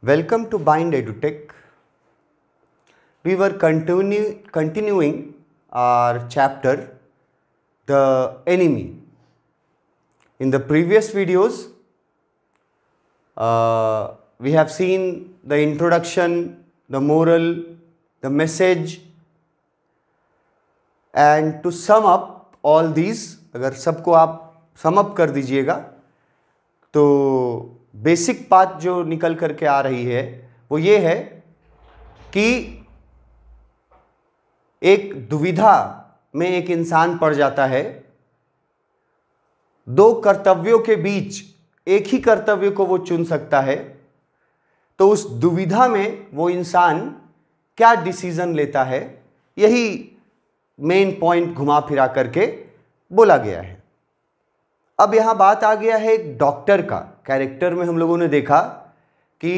Welcome to Bind EduTech. We were continue continuing our chapter, The Enemy. In the previous videos, uh, we have seen the introduction, the moral, the message and to sum up all these. अगर सबको आप sum up कर दीजिएगा तो basic बात जो निकल करके आ रही है वो ये है कि एक दुविधा में एक इंसान पड़ जाता है दो कर्तव्यों के बीच एक ही कर्तव्य को वो चुन सकता है तो उस दुविधा में वो इंसान क्या डिसीज़न लेता है यही मेन पॉइंट घुमा फिरा करके बोला गया है अब यहाँ बात आ गया है एक डॉक्टर का कैरेक्टर में हम लोगों ने देखा कि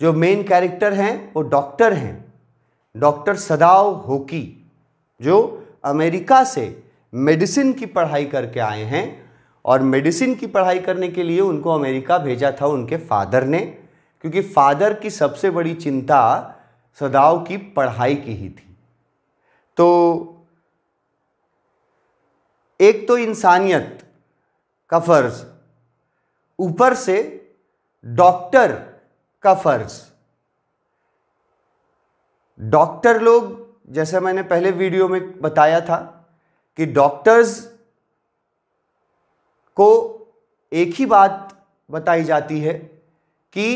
जो मेन कैरेक्टर हैं वो डॉक्टर हैं डॉक्टर सदाव होकी जो अमेरिका से मेडिसिन की पढ़ाई करके आए हैं और मेडिसिन की पढ़ाई करने के लिए उनको अमेरिका भेजा था उनके फादर ने क्योंकि फादर की सबसे बड़ी चिंता सदाव की पढ़ाई की ही थी तो एक तो इंसानियत का फर्ज ऊपर से डॉक्टर का फर्ज डॉक्टर लोग जैसे मैंने पहले वीडियो में बताया था कि डॉक्टर्स को एक ही बात बताई जाती है कि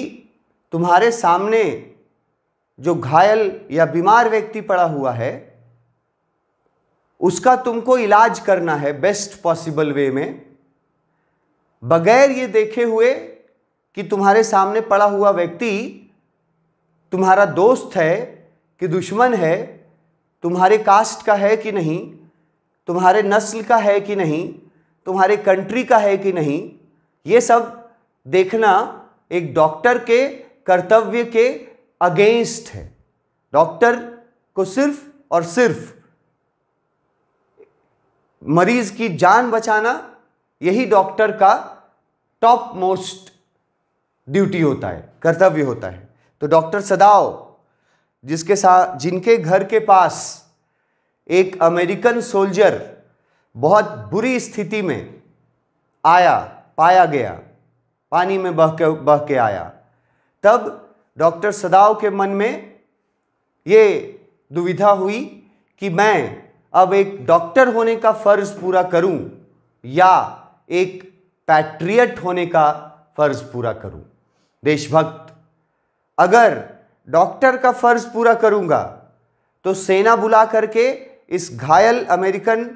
तुम्हारे सामने जो घायल या बीमार व्यक्ति पड़ा हुआ है उसका तुमको इलाज करना है बेस्ट पॉसिबल वे में बगैर ये देखे हुए कि तुम्हारे सामने पड़ा हुआ व्यक्ति तुम्हारा दोस्त है कि दुश्मन है तुम्हारे कास्ट का है कि नहीं तुम्हारे नस्ल का है कि नहीं तुम्हारे कंट्री का है कि नहीं ये सब देखना एक डॉक्टर के कर्तव्य के अगेंस्ट है डॉक्टर को सिर्फ और सिर्फ मरीज की जान बचाना यही डॉक्टर का टॉप मोस्ट ड्यूटी होता है कर्तव्य होता है तो डॉक्टर सदाओ जिसके साथ जिनके घर के पास एक अमेरिकन सोल्जर बहुत बुरी स्थिति में आया पाया गया पानी में बह के बह के आया तब डॉक्टर सदाव के मन में ये दुविधा हुई कि मैं अब एक डॉक्टर होने का फ़र्ज़ पूरा करूं या एक पैट्रियट होने का फ़र्ज़ पूरा करूं देशभक्त अगर डॉक्टर का फ़र्ज़ पूरा करूंगा तो सेना बुला करके इस घायल अमेरिकन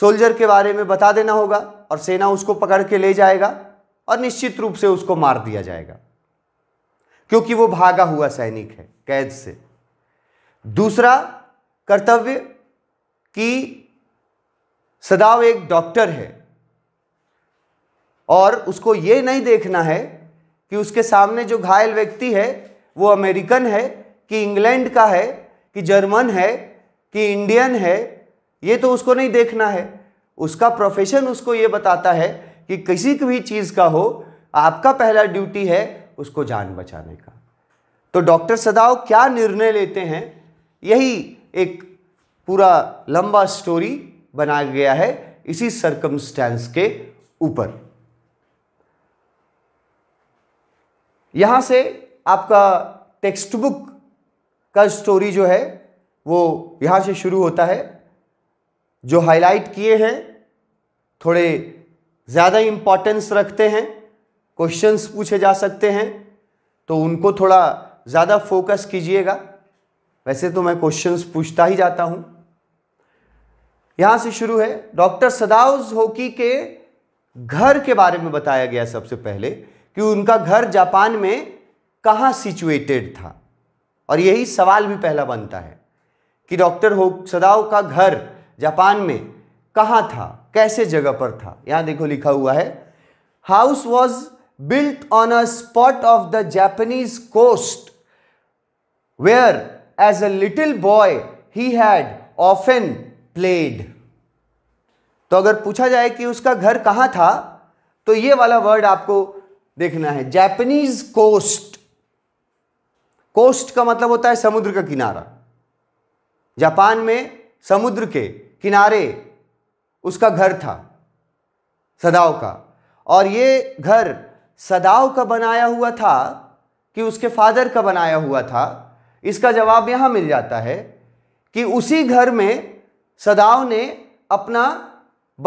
सोल्जर के बारे में बता देना होगा और सेना उसको पकड़ के ले जाएगा और निश्चित रूप से उसको मार दिया जाएगा क्योंकि वो भागा हुआ सैनिक है कैद से दूसरा कर्तव्य कि सदाव एक डॉक्टर है और उसको ये नहीं देखना है कि उसके सामने जो घायल व्यक्ति है वो अमेरिकन है कि इंग्लैंड का है कि जर्मन है कि इंडियन है ये तो उसको नहीं देखना है उसका प्रोफेशन उसको ये बताता है कि किसी भी चीज़ का हो आपका पहला ड्यूटी है उसको जान बचाने का तो डॉक्टर सदाव क्या निर्णय लेते हैं यही एक पूरा लंबा स्टोरी बनाया गया है इसी सर्कमस्टेंस के ऊपर यहाँ से आपका टेक्स्ट बुक का स्टोरी जो है वो यहाँ से शुरू होता है जो हाईलाइट किए हैं थोड़े ज़्यादा इम्पॉर्टेंस रखते हैं क्वेश्चंस पूछे जा सकते हैं तो उनको थोड़ा ज़्यादा फोकस कीजिएगा वैसे तो मैं क्वेश्चंस पूछता ही जाता हूँ यहाँ से शुरू है डॉक्टर सदाउज होकी के घर के बारे में बताया गया सबसे पहले कि उनका घर जापान में कहाँ सिचुएटेड था और यही सवाल भी पहला बनता है कि डॉक्टर हो सदाओ का घर जापान में कहाँ था कैसे जगह पर था यहाँ देखो लिखा हुआ है house was on a spot of the the coast where as a little boy he had often played तो अगर पूछा जाए कि उसका घर कहाँ था तो ये वाला वर्ड आपको देखना है जैपनीज कोस्ट कोस्ट का मतलब होता है समुद्र का किनारा जापान में समुद्र के किनारे उसका घर था सदाव का और ये घर सदाव का बनाया हुआ था कि उसके फादर का बनाया हुआ था इसका जवाब यहाँ मिल जाता है कि उसी घर में सदाव ने अपना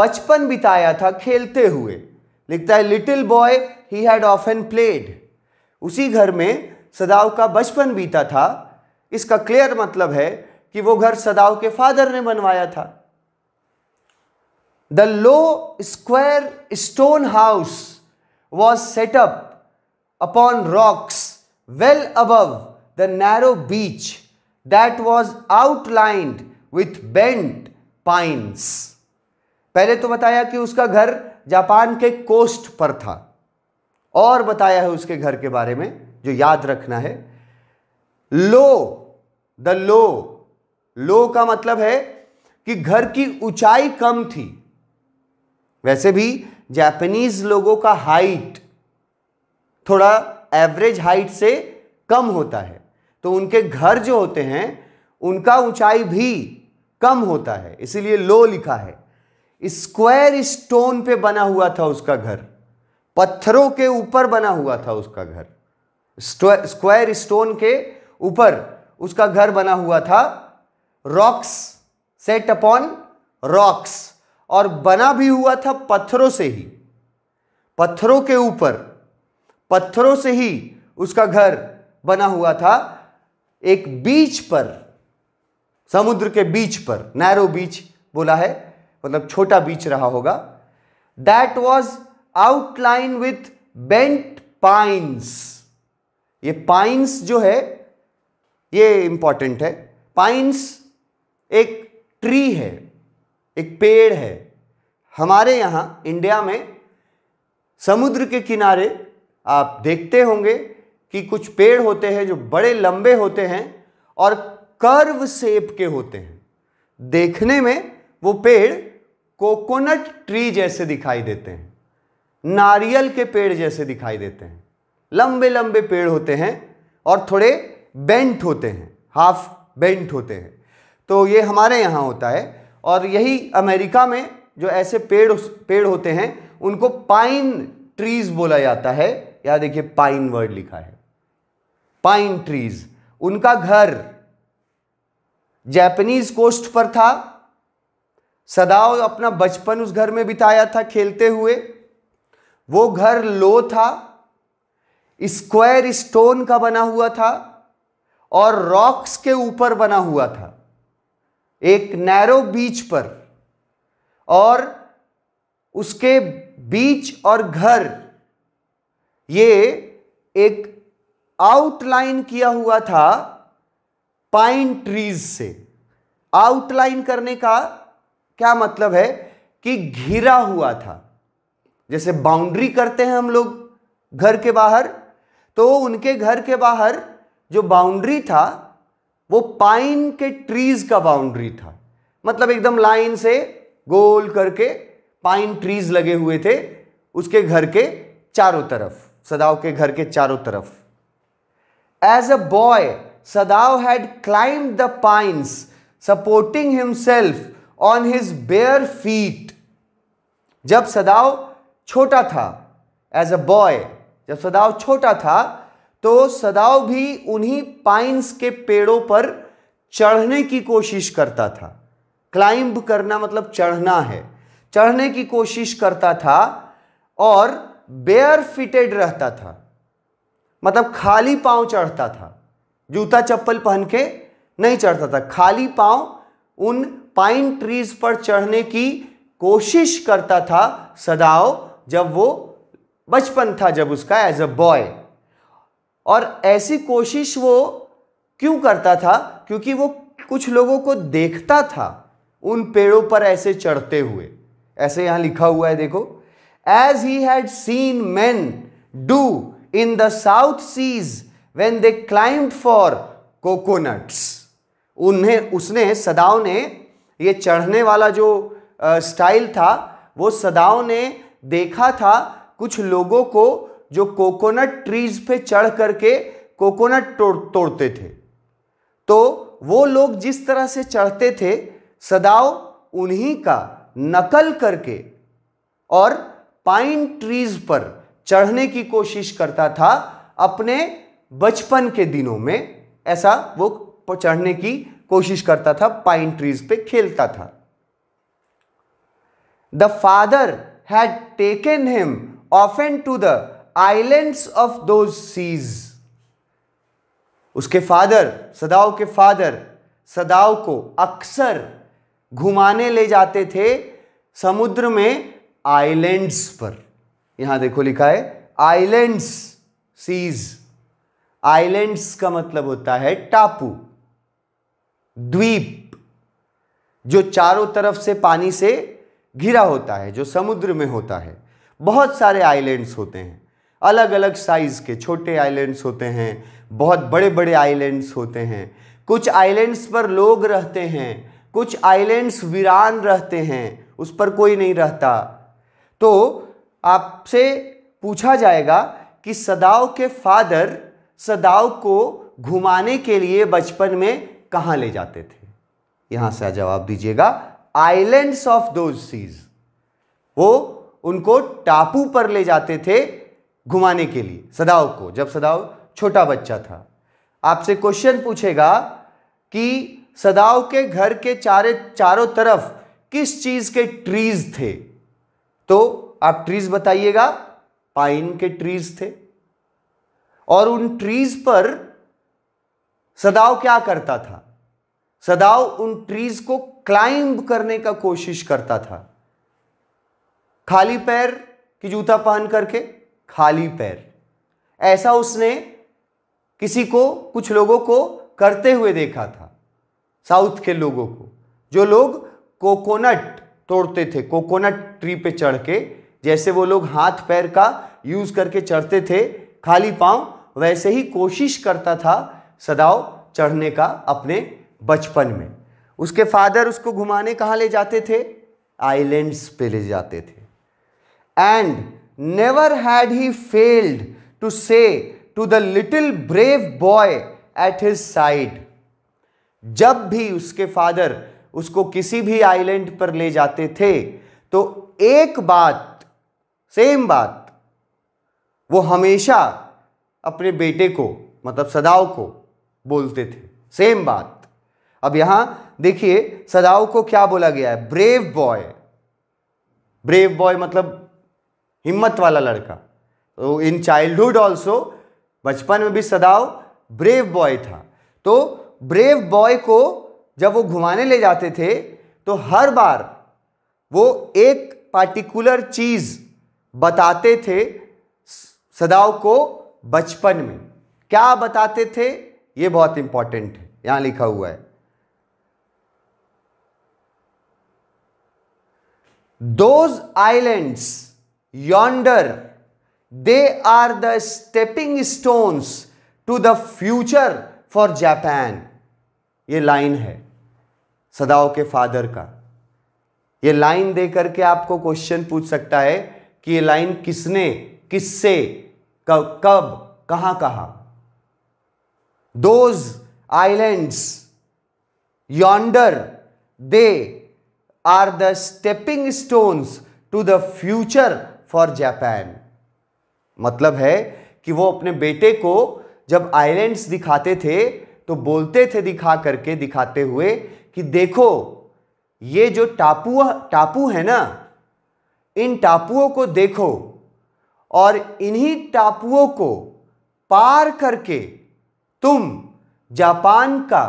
बचपन बिताया था खेलते हुए लिखता है little boy he had often played उसी घर में सदाव का बचपन बीता था इसका क्लियर मतलब है कि वो घर सदाव के फादर ने बनवाया था the low square stone house was set up upon rocks well above the narrow beach that was outlined with bent pines पहले तो बताया कि उसका घर जापान के कोस्ट पर था और बताया है उसके घर के बारे में जो याद रखना है लो द लो लो का मतलब है कि घर की ऊंचाई कम थी वैसे भी जापानीज लोगों का हाइट थोड़ा एवरेज हाइट से कम होता है तो उनके घर जो होते हैं उनका ऊंचाई भी कम होता है इसीलिए लो लिखा है स्क्वायर स्टोन पे बना हुआ था उसका घर पत्थरों के ऊपर बना हुआ था उसका घर स्क्वायर स्टोन के ऊपर उसका घर बना हुआ था रॉक्स सेट अपॉन रॉक्स और बना भी हुआ था पत्थरों से ही पत्थरों के ऊपर पत्थरों से ही उसका घर बना हुआ था एक बीच पर समुद्र के बीच पर नैरो बीच बोला है मतलब छोटा बीच रहा होगा that was outline with bent pines ये पाइंस जो है ये इंपॉर्टेंट है पाइंस एक ट्री है एक पेड़ है हमारे यहाँ इंडिया में समुद्र के किनारे आप देखते होंगे कि कुछ पेड़ होते हैं जो बड़े लंबे होते हैं और कर्व सेप के होते हैं देखने में वो पेड़ कोकोनट ट्री जैसे दिखाई देते हैं नारियल के पेड़ जैसे दिखाई देते हैं लंबे लंबे पेड़ होते हैं और थोड़े बेंट होते हैं हाफ बेंट होते हैं तो ये हमारे यहाँ होता है और यही अमेरिका में जो ऐसे पेड़ पेड़ होते हैं उनको पाइन ट्रीज बोला जाता है या देखिए पाइन वर्ड लिखा है पाइन ट्रीज उनका घर जैपनीज कोस्ट पर था सदाओ अपना बचपन उस घर में बिताया था खेलते हुए वो घर लो था स्क्वायर स्टोन का बना हुआ था और रॉक्स के ऊपर बना हुआ था एक नैरो बीच पर और उसके बीच और घर ये एक आउटलाइन किया हुआ था पाइन ट्रीज से आउटलाइन करने का क्या मतलब है कि घिरा हुआ था जैसे बाउंड्री करते हैं हम लोग घर के बाहर तो उनके घर के बाहर जो बाउंड्री था वो पाइन के ट्रीज का बाउंड्री था मतलब एकदम लाइन से गोल करके पाइन ट्रीज लगे हुए थे उसके घर के चारों तरफ सदाव के घर के चारों तरफ as a boy Sadao had climb the pines supporting himself on his bare feet जब सदाव छोटा था एज अ बॉय जब सदाव छोटा था तो सदाव भी उन्हीं पाइन्स के पेड़ों पर चढ़ने की कोशिश करता था क्लाइंब करना मतलब चढ़ना है चढ़ने की कोशिश करता था और बेयर फिटेड रहता था मतलब खाली पांव चढ़ता था जूता चप्पल पहन के नहीं चढ़ता था खाली पांव उन पाइन ट्रीज पर चढ़ने की कोशिश करता था सदाव जब वो बचपन था जब उसका एज अ बॉय और ऐसी कोशिश वो क्यों करता था क्योंकि वो कुछ लोगों को देखता था उन पेड़ों पर ऐसे चढ़ते हुए ऐसे यहां लिखा हुआ है देखो as he had seen men do in the south seas when they climb for coconuts उन्हें उसने सदाव ने ये चढ़ने वाला जो स्टाइल था वो सदाव ने देखा था कुछ लोगों को जो कोकोनट ट्रीज पे चढ़ करके कोकोनट तोड़ तोड़ते थे तो वो लोग जिस तरह से चढ़ते थे सदाव उन्हीं का नकल करके और पाइन ट्रीज पर चढ़ने की कोशिश करता था अपने बचपन के दिनों में ऐसा वो चढ़ने की कोशिश करता था पाइन ट्रीज पे खेलता था the father had taken him often to the islands of those seas. उसके फादर सदाव के फादर सदाव को अक्सर घुमाने ले जाते थे समुद्र में आइलैंड्स पर यहां देखो लिखा है आइलैंड्स सीज आइलैंड्स का मतलब होता है टापू द्वीप जो चारों तरफ से पानी से घिरा होता है जो समुद्र में होता है बहुत सारे आइलैंड्स होते हैं अलग अलग साइज़ के छोटे आइलैंड्स होते हैं बहुत बड़े बड़े आइलैंड्स होते हैं कुछ आइलैंड्स पर लोग रहते हैं कुछ आइलैंड्स वीरान रहते हैं उस पर कोई नहीं रहता तो आपसे पूछा जाएगा कि सदाव के फादर सदाव को घुमाने के लिए बचपन में कहाँ ले जाते थे यहाँ से जवाब दीजिएगा आइलैंड्स ऑफ दोज सीज वो उनको टापू पर ले जाते थे घुमाने के लिए सदाव को जब सदाव छोटा बच्चा था आपसे क्वेश्चन पूछेगा कि सदाव के घर के चारे चारों तरफ किस चीज़ के ट्रीज थे तो आप ट्रीज बताइएगा पाइन के ट्रीज थे और उन ट्रीज पर सदाव क्या करता था सदाव उन ट्रीज को क्लाइंब करने का कोशिश करता था खाली पैर की जूता पहन करके खाली पैर ऐसा उसने किसी को कुछ लोगों को करते हुए देखा था साउथ के लोगों को जो लोग कोकोनट तोड़ते थे कोकोनट ट्री पे चढ़ के जैसे वो लोग हाथ पैर का यूज करके चढ़ते थे खाली पांव वैसे ही कोशिश करता था सदाव चढ़ने का अपने बचपन में उसके फादर उसको घुमाने कहाँ ले जाते थे आइलैंड्स पे ले जाते थे and never had he failed to say to the little brave boy at his side जब भी उसके फादर उसको किसी भी आइलैंड पर ले जाते थे तो एक बात सेम बात वो हमेशा अपने बेटे को मतलब सदाव को बोलते थे सेम बात अब यहां देखिए सदाओ को क्या बोला गया है ब्रेव बॉय ब्रेव बॉय मतलब हिम्मत वाला लड़का तो इन चाइल्डहुड ऑल्सो बचपन में भी सदाव ब्रेव बॉय था तो ब्रेव बॉय को जब वो घुमाने ले जाते थे तो हर बार वो एक पार्टिकुलर चीज़ बताते थे सदाव को बचपन में क्या बताते थे ये बहुत इंपॉर्टेंट है यहाँ लिखा हुआ है those islands yonder they are the stepping stones to the future for Japan ये लाइन है सदाओ के फादर का ये लाइन दे करके आपको क्वेश्चन पूछ सकता है कि ये लाइन किसने किससे कब कब कहां कहा those islands yonder they are the stepping stones to the future for Japan. मतलब है कि वो अपने बेटे को जब आइलैंड्स दिखाते थे तो बोलते थे दिखा करके दिखाते हुए कि देखो ये जो टापू टापू है ना इन टापुओं को देखो और इन्हीं टापुओं को पार करके तुम जापान का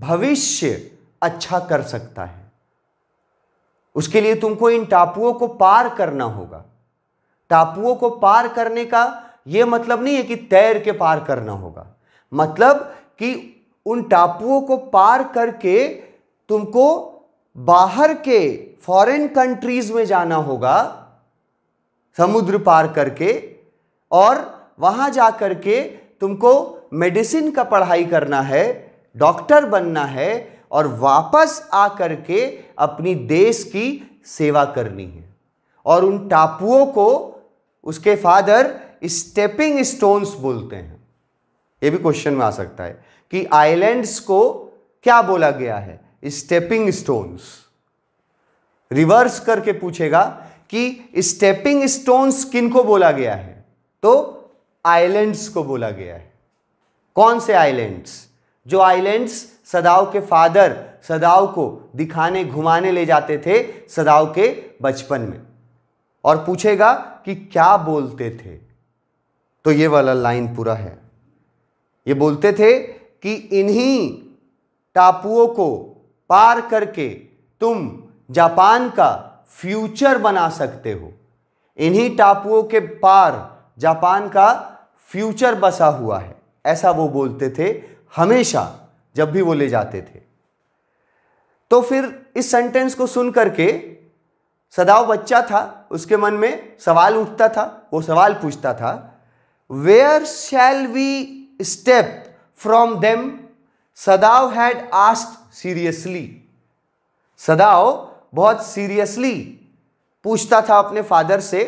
भविष्य अच्छा कर सकता है उसके लिए तुमको इन टापुओं को पार करना होगा टापुओं को पार करने का ये मतलब नहीं है कि तैर के पार करना होगा मतलब कि उन टापुओं को पार करके तुमको बाहर के फॉरेन कंट्रीज में जाना होगा समुद्र पार करके और वहाँ जा कर के तुमको मेडिसिन का पढ़ाई करना है डॉक्टर बनना है और वापस आ करके अपनी देश की सेवा करनी है और उन टापुओं को उसके फादर स्टेपिंग स्टोन्स बोलते हैं ये भी क्वेश्चन में आ सकता है कि आइलैंड्स को क्या बोला गया है स्टेपिंग स्टोन्स रिवर्स करके पूछेगा कि स्टेपिंग स्टोन्स किन को बोला गया है तो आइलैंड्स को बोला गया है कौन से आइलैंड्स जो आइलैंड्स सदाव के फादर सदाव को दिखाने घुमाने ले जाते थे सदाव के बचपन में और पूछेगा कि क्या बोलते थे तो ये वाला लाइन पूरा है ये बोलते थे कि इन्हीं टापुओं को पार करके तुम जापान का फ्यूचर बना सकते हो इन्हीं टापुओं के पार जापान का फ्यूचर बसा हुआ है ऐसा वो बोलते थे हमेशा जब भी वो ले जाते थे तो फिर इस सेंटेंस को सुन करके सदाव बच्चा था उसके मन में सवाल उठता था वो सवाल पूछता था where shall we step from them Sadao had asked seriously Sadao बहुत सीरियसली पूछता था अपने फादर से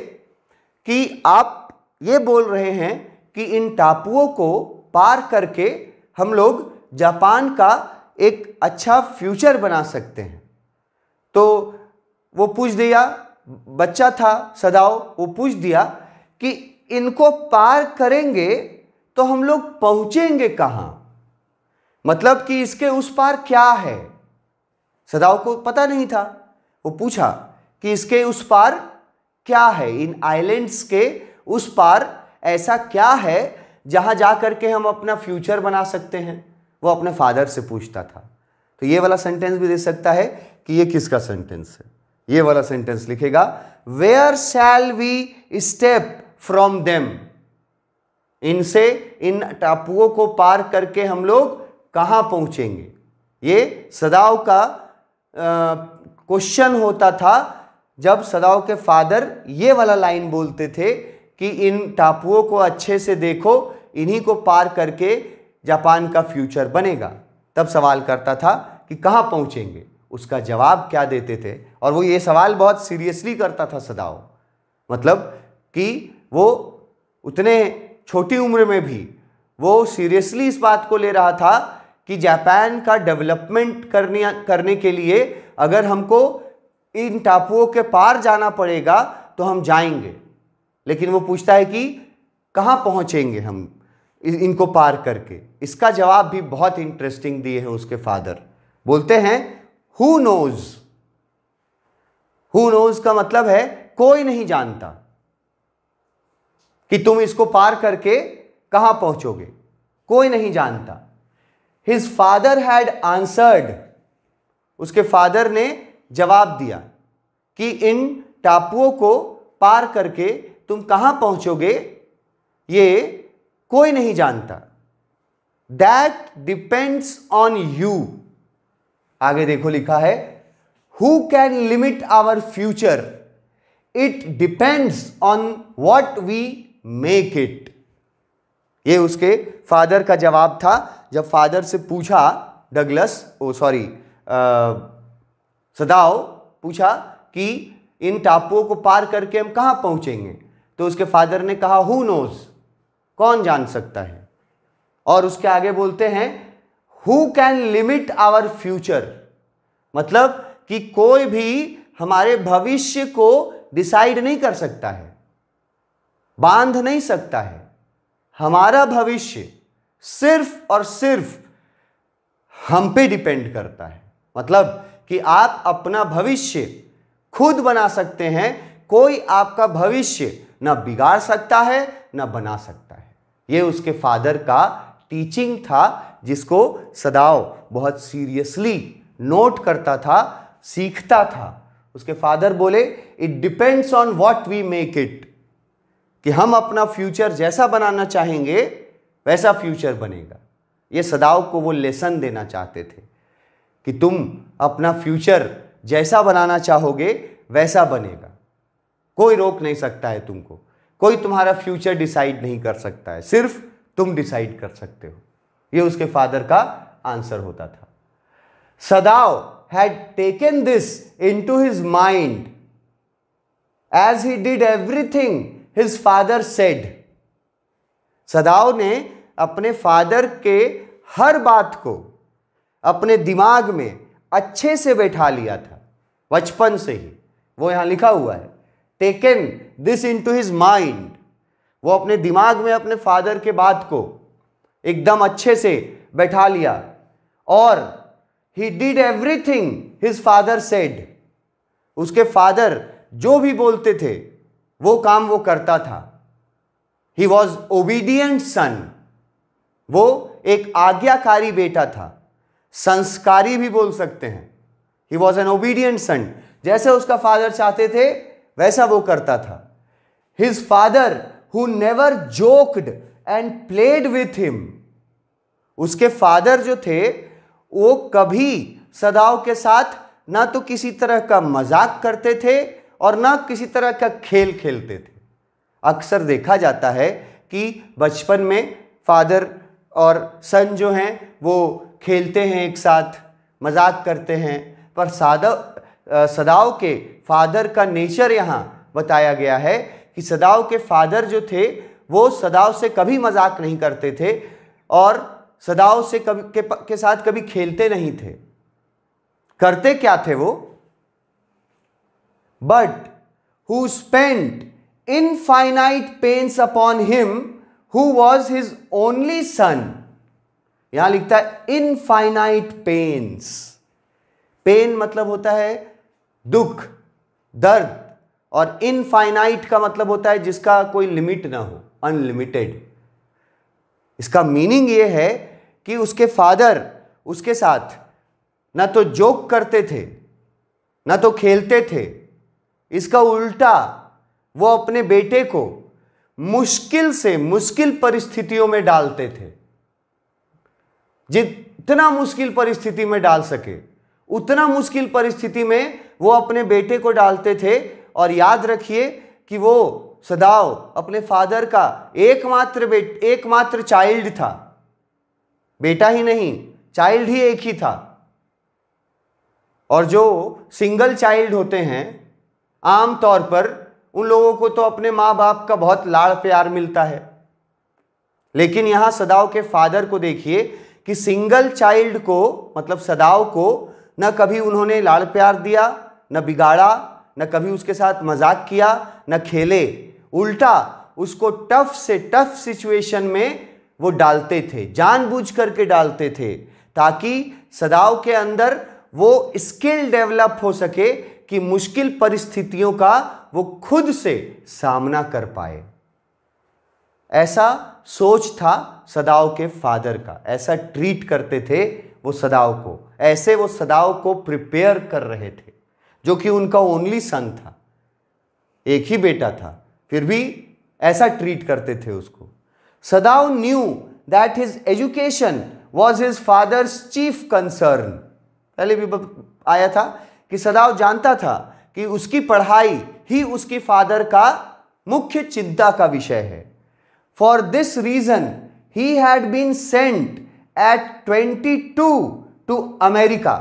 कि आप ये बोल रहे हैं कि इन टापुओं को पार करके हम लोग जापान का एक अच्छा फ्यूचर बना सकते हैं तो वो पूछ दिया बच्चा था सदाओ वो पूछ दिया कि इनको पार करेंगे तो हम लोग पहुंचेंगे कहाँ मतलब कि इसके उस पार क्या है सदाओ को पता नहीं था वो पूछा कि इसके उस पार क्या है इन आइलैंड्स के उस पार ऐसा क्या है जहाँ जा करके हम अपना फ्यूचर बना सकते हैं वो अपने फादर से पूछता था तो ये वाला सेंटेंस भी दे सकता है कि ये किसका सेंटेंस है ये वाला सेंटेंस लिखेगा where shall we step from them इनसे इन टापुओं को पार करके हम लोग कहाँ पहुँचेंगे ये सदाव का क्वेश्चन होता था जब सदाव के फादर ये वाला लाइन बोलते थे कि इन टापुओं को अच्छे से देखो इन्हीं को पार करके जापान का फ्यूचर बनेगा तब सवाल करता था कि कहाँ पहुँचेंगे उसका जवाब क्या देते थे और वो ये सवाल बहुत सीरियसली करता था सदाओ मतलब कि वो उतने छोटी उम्र में भी वो सीरियसली इस बात को ले रहा था कि जापान का डेवलपमेंट करने करने के लिए अगर हमको इन टापुओं के पार जाना पड़ेगा तो हम जाएंगे लेकिन वो पूछता है कि कहाँ पहुँचेंगे हम इनको पार करके इसका जवाब भी बहुत इंटरेस्टिंग दिए हैं उसके फादर बोलते हैं हु नोज हु नोज का मतलब है कोई नहीं जानता कि तुम इसको पार करके कहां पहुंचोगे कोई नहीं जानता हिज फादर हैड आंसर्ड उसके फादर ने जवाब दिया कि इन टापुओं को पार करके तुम कहां पहुंचोगे ये कोई नहीं जानता दैट डिपेंड्स ऑन यू आगे देखो लिखा है who can limit our future it depends on what we make it ये उसके फादर का जवाब था जब फादर से पूछा डगलस ओ सॉरी सदाओ पूछा कि इन टापुओं को पार करके हम कहां पहुंचेंगे तो उसके फादर ने कहा हु नोज कौन जान सकता है और उसके आगे बोलते हैं who can limit our future मतलब कि कोई भी हमारे भविष्य को डिसाइड नहीं कर सकता है बांध नहीं सकता है हमारा भविष्य सिर्फ और सिर्फ हम पे डिपेंड करता है मतलब कि आप अपना भविष्य खुद बना सकते हैं कोई आपका भविष्य न बिगाड़ सकता है ना बना सकता है ये उसके फादर का टीचिंग था जिसको सदाव बहुत सीरियसली नोट करता था सीखता था उसके फादर बोले it depends on what we make it कि हम अपना फ्यूचर जैसा बनाना चाहेंगे वैसा फ्यूचर बनेगा ये सदाव को वो लेसन देना चाहते थे कि तुम अपना फ्यूचर जैसा बनाना चाहोगे वैसा बनेगा कोई रोक नहीं सकता है तुमको कोई तुम्हारा फ्यूचर डिसाइड नहीं कर सकता है सिर्फ तुम डिसाइड कर सकते हो ये उसके फादर का आंसर होता था Sadao had taken this into his mind as he did everything his father said Sadao ने अपने फादर के हर बात को अपने दिमाग में अच्छे से बैठा लिया था बचपन से ही वो यहां लिखा हुआ है taken this into his mind वो अपने दिमाग में अपने फादर के बात को एकदम अच्छे से बैठा लिया और he did thing his father said उसके फादर जो भी बोलते थे वो काम वो करता था ही वॉज ओबीडियंट सन वो एक आज्ञाकारी बेटा था संस्कारी भी बोल सकते हैं he was an obedient son जैसे उसका फादर चाहते थे वैसा वो करता था his father who never joked and played with him उसके फादर जो थे वो कभी सदाव के साथ ना तो किसी तरह का मजाक करते थे और ना किसी तरह का खेल खेलते थे अक्सर देखा जाता है कि बचपन में फादर और सन जो हैं वो खेलते हैं एक साथ मजाक करते हैं पर सादा सदाव के फादर का नेचर यहाँ बताया गया है कि सदाव के फादर जो थे वो सदाव से कभी मजाक नहीं करते थे और सदाव से कभी के, के साथ कभी खेलते नहीं थे करते क्या थे वो but who spent infinite pains upon him who was his only son यहां लिखता है इनफाइनाइट पेन्स पेन मतलब होता है दुख दर्द और इनफाइनाइट का मतलब होता है जिसका कोई लिमिट ना हो अनलिमिटेड इसका मीनिंग ये है कि उसके फादर उसके साथ ना तो जोक करते थे ना तो खेलते थे इसका उल्टा वो अपने बेटे को मुश्किल से मुश्किल परिस्थितियों में डालते थे जितना मुश्किल परिस्थिति में डाल सके उतना मुश्किल परिस्थिति में वो अपने बेटे को डालते थे और याद रखिए कि वो सदाव अपने फादर का एकमात्र एकमात्र चाइल्ड था बेटा ही नहीं चाइल्ड ही एक ही था और जो सिंगल चाइल्ड होते हैं आम तौर पर उन लोगों को तो अपने माँ बाप का बहुत लाड़ प्यार मिलता है लेकिन यहाँ सदाव के फादर को देखिए कि सिंगल चाइल्ड को मतलब सदाव को न कभी उन्होंने लाड़ प्यार दिया न बिगाड़ा न कभी उसके साथ मजाक किया न खेले उल्टा उसको टफ से टफ सिचुएशन में वो डालते थे जानबूझ करके डालते थे ताकि सदाव के अंदर वो स्किल डेवलप हो सके कि मुश्किल परिस्थितियों का वो खुद से सामना कर पाए ऐसा सोच था सदाव के फादर का ऐसा ट्रीट करते थे वो सदाव को ऐसे वो सदाव को प्रिपेयर कर रहे थे जो कि उनका ओनली सन था एक ही बेटा था फिर भी ऐसा ट्रीट करते थे उसको Sadao knew that his education was his father's chief concern पहले भी आया था कि सदाव जानता था कि उसकी पढ़ाई ही उसके फादर का मुख्य चिंता का विषय है for this reason he had been sent at twenty two to America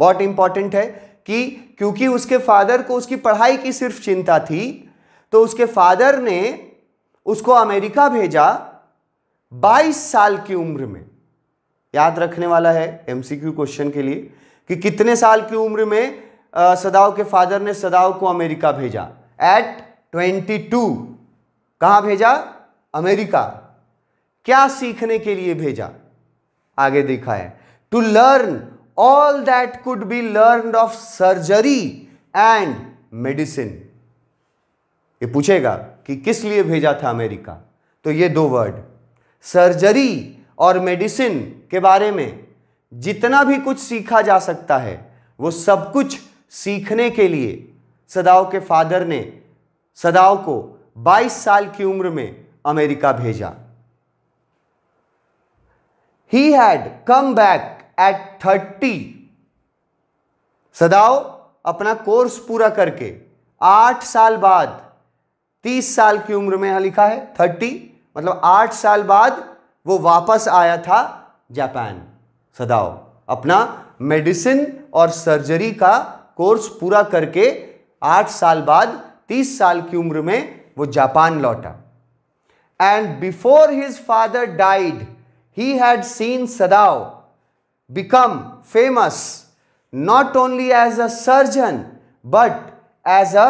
बहुत इंपॉर्टेंट है कि क्योंकि उसके फादर को उसकी पढ़ाई की सिर्फ चिंता थी तो उसके फादर ने उसको अमेरिका भेजा 22 साल की उम्र में याद रखने वाला है एमसीक्यू क्वेश्चन के लिए कि कितने साल की उम्र में सदाओ सदाव के फादर ने सदाव को अमेरिका भेजा एट 22 टू कहां भेजा अमेरिका क्या सीखने के लिए भेजा आगे देखा है to learn all that could be learn of surgery and medicine ये पूछेगा कि किस लिए भेजा था अमेरिका तो ये दो वर्ड सर्जरी और मेडिसिन के बारे में जितना भी कुछ सीखा जा सकता है वो सब कुछ सीखने के लिए सदाव के फादर ने सदाओ को 22 साल की उम्र में अमेरिका भेजा he had come back at thirty Sadao अपना कोर्स पूरा करके आठ साल बाद तीस साल की उम्र में यहां लिखा है थर्टी मतलब आठ साल बाद वो वापस आया था जापान सदाओ अपना मेडिसिन और सर्जरी का कोर्स पूरा करके आठ साल बाद तीस साल की उम्र में वो जापान लौटा and before his father died he had seen Sadao become famous not only as a surgeon but as a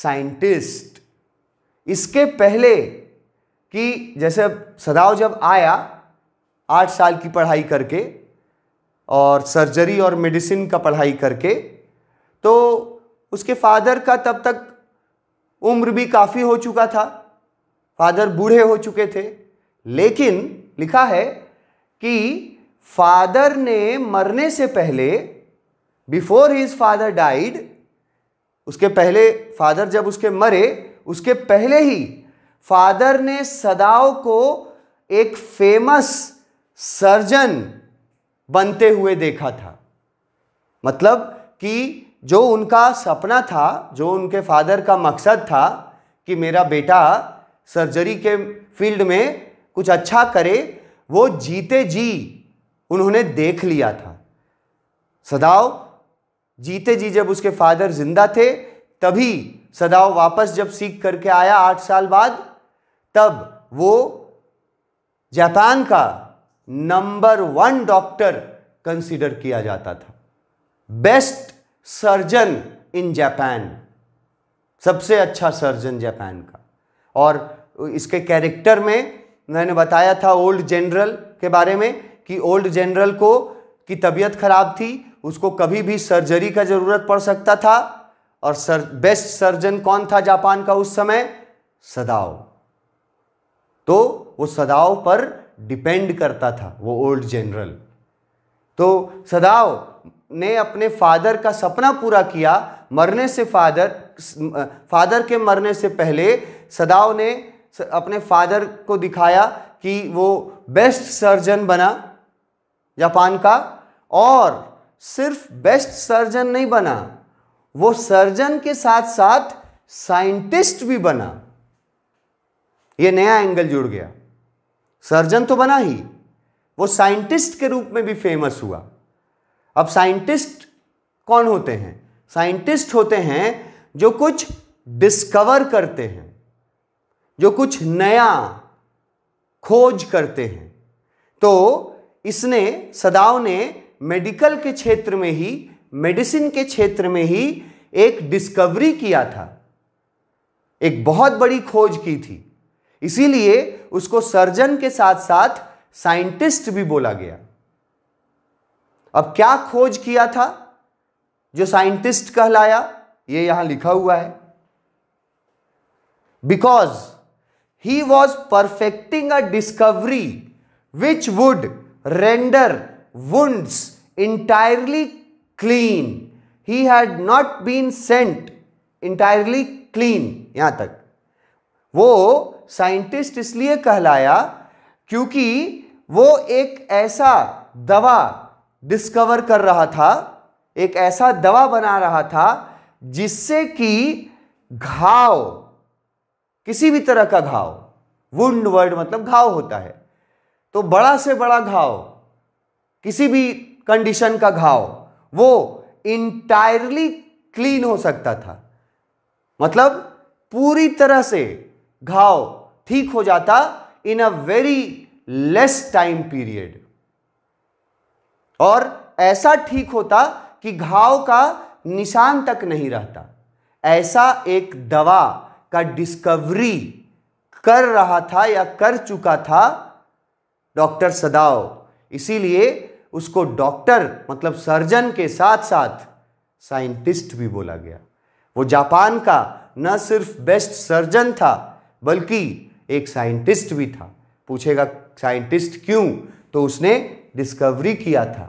scientist. इसके पहले कि जैसे सदाव जब आया आठ साल की पढ़ाई करके और सर्जरी और मेडिसिन का पढ़ाई करके तो उसके फादर का तब तक उम्र भी काफ़ी हो चुका था फादर बूढ़े हो चुके थे लेकिन लिखा है कि फादर ने मरने से पहले बिफोर हिज फादर डाइड उसके पहले फादर जब उसके मरे उसके पहले ही फादर ने सदाओ को एक फेमस सर्जन बनते हुए देखा था मतलब कि जो उनका सपना था जो उनके फादर का मकसद था कि मेरा बेटा सर्जरी के फील्ड में कुछ अच्छा करे वो जीते जी उन्होंने देख लिया था सदाव जीते जी जब उसके फादर जिंदा थे तभी सदाव वापस जब सीख करके आया आठ साल बाद तब वो जापान का नंबर वन डॉक्टर कंसीडर किया जाता था बेस्ट सर्जन इन जापान सबसे अच्छा सर्जन जापान का और इसके कैरेक्टर में मैंने बताया था ओल्ड जनरल के बारे में कि ओल्ड जनरल को की तबीयत खराब थी उसको कभी भी सर्जरी का जरूरत पड़ सकता था और सर बेस्ट सर्जन कौन था जापान का उस समय सदाओ तो वो सदाओ पर डिपेंड करता था वो ओल्ड जनरल तो सदाओ ने अपने फादर का सपना पूरा किया मरने से फादर फादर के मरने से पहले सदाओ ने अपने फादर को दिखाया कि वो बेस्ट सर्जन बना जापान का और सिर्फ बेस्ट सर्जन नहीं बना वो सर्जन के साथ साथ साइंटिस्ट भी बना ये नया एंगल जुड़ गया सर्जन तो बना ही वो साइंटिस्ट के रूप में भी फेमस हुआ अब साइंटिस्ट कौन होते हैं साइंटिस्ट होते हैं जो कुछ डिस्कवर करते हैं जो कुछ नया खोज करते हैं तो इसने सदाव ने मेडिकल के क्षेत्र में ही मेडिसिन के क्षेत्र में ही एक डिस्कवरी किया था एक बहुत बड़ी खोज की थी इसीलिए उसको सर्जन के साथ साथ साइंटिस्ट भी बोला गया अब क्या खोज किया था जो साइंटिस्ट कहलाया ये यहां लिखा हुआ है because he was perfecting a discovery which would render wounds entirely clean he had not been sent entirely clean यहां तक वो साइंटिस्ट इसलिए कहलाया क्योंकि वो एक ऐसा दवा डिस्कवर कर रहा था एक ऐसा दवा बना रहा था जिससे कि घाव किसी भी तरह का घाव वुंड वर्ड मतलब घाव होता है तो बड़ा से बड़ा घाव किसी भी कंडीशन का घाव वो इंटायरली क्लीन हो सकता था मतलब पूरी तरह से घाव ठीक हो जाता in a very less time period और ऐसा ठीक होता कि घाव का निशान तक नहीं रहता ऐसा एक दवा का डिस्कवरी कर रहा था या कर चुका था डॉक्टर सदाओ इसीलिए उसको डॉक्टर मतलब सर्जन के साथ साथ साइंटिस्ट भी बोला गया वो जापान का न सिर्फ बेस्ट सर्जन था बल्कि एक साइंटिस्ट भी था पूछेगा साइंटिस्ट क्यों तो उसने डिस्कवरी किया था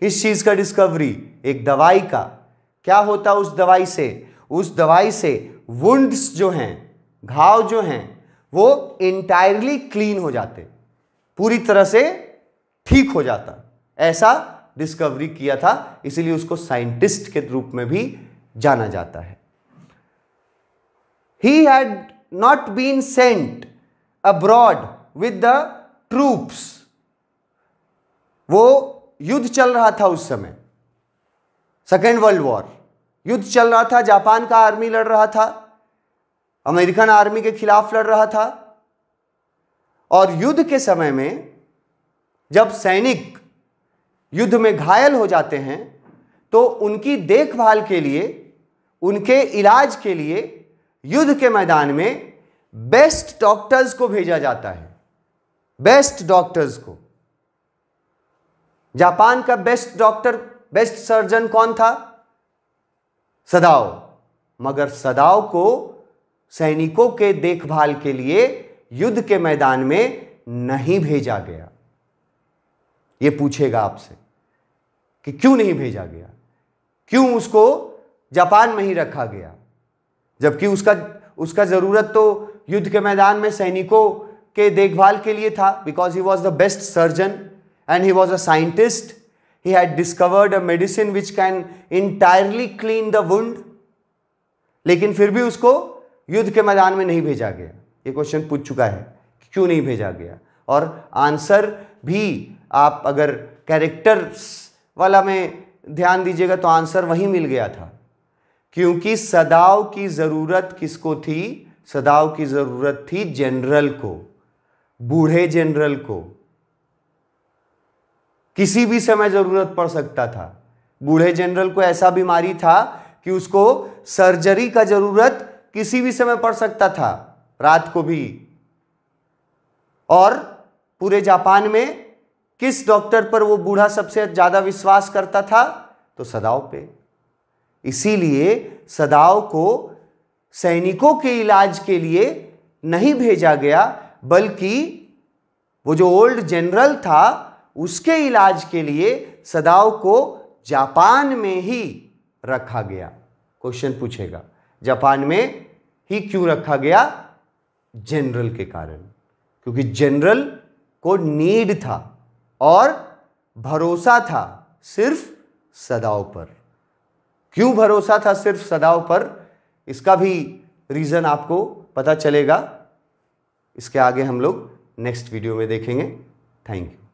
किस चीज़ का डिस्कवरी एक दवाई का क्या होता उस दवाई से उस दवाई से वुंड्स जो हैं घाव जो हैं वो इंटायरली क्लीन हो जाते पूरी तरह से ठीक हो जाता ऐसा डिस्कवरी किया था इसीलिए उसको साइंटिस्ट के रूप में भी जाना जाता है he had not been sent abroad with the troops वो युद्ध चल रहा था उस समय सेकेंड वर्ल्ड वॉर युद्ध चल रहा था जापान का आर्मी लड़ रहा था अमेरिकन आर्मी के खिलाफ लड़ रहा था और युद्ध के समय में जब सैनिक युद्ध में घायल हो जाते हैं तो उनकी देखभाल के लिए उनके इलाज के लिए युद्ध के मैदान में बेस्ट डॉक्टर्स को भेजा जाता है बेस्ट डॉक्टर्स को जापान का बेस्ट डॉक्टर बेस्ट सर्जन कौन था सदाओ मगर सदाओ को सैनिकों के देखभाल के लिए युद्ध के मैदान में नहीं भेजा गया ये पूछेगा आपसे कि क्यों नहीं भेजा गया क्यों उसको जापान में ही रखा गया जबकि उसका उसका ज़रूरत तो युद्ध के मैदान में सैनिकों के देखभाल के लिए था because he was the best surgeon and he was a scientist he had discovered a medicine which can entirely clean the wound लेकिन फिर भी उसको युद्ध के मैदान में नहीं भेजा गया ये क्वेश्चन पूछ चुका है क्यों नहीं भेजा गया और आंसर भी आप अगर कैरेक्टर्स वाला में ध्यान दीजिएगा तो आंसर वही मिल गया था क्योंकि सदाव की ज़रूरत किसको थी सदाव की ज़रूरत थी जनरल को बूढ़े जनरल को किसी भी समय ज़रूरत पड़ सकता था बूढ़े जनरल को ऐसा बीमारी था कि उसको सर्जरी का ज़रूरत किसी भी समय पड़ सकता था रात को भी और पूरे जापान में किस डॉक्टर पर वो बूढ़ा सबसे ज़्यादा विश्वास करता था तो सदाव पे इसीलिए सदाव को सैनिकों के इलाज के लिए नहीं भेजा गया बल्कि वो जो ओल्ड जनरल था उसके इलाज के लिए सदाव को जापान में ही रखा गया क्वेश्चन पूछेगा जापान में ही क्यों रखा गया जनरल के कारण क्योंकि जनरल को नीड था और भरोसा था सिर्फ सदाव पर क्यों भरोसा था सिर्फ सदाव पर इसका भी रीज़न आपको पता चलेगा इसके आगे हम लोग नेक्स्ट वीडियो में देखेंगे थैंक यू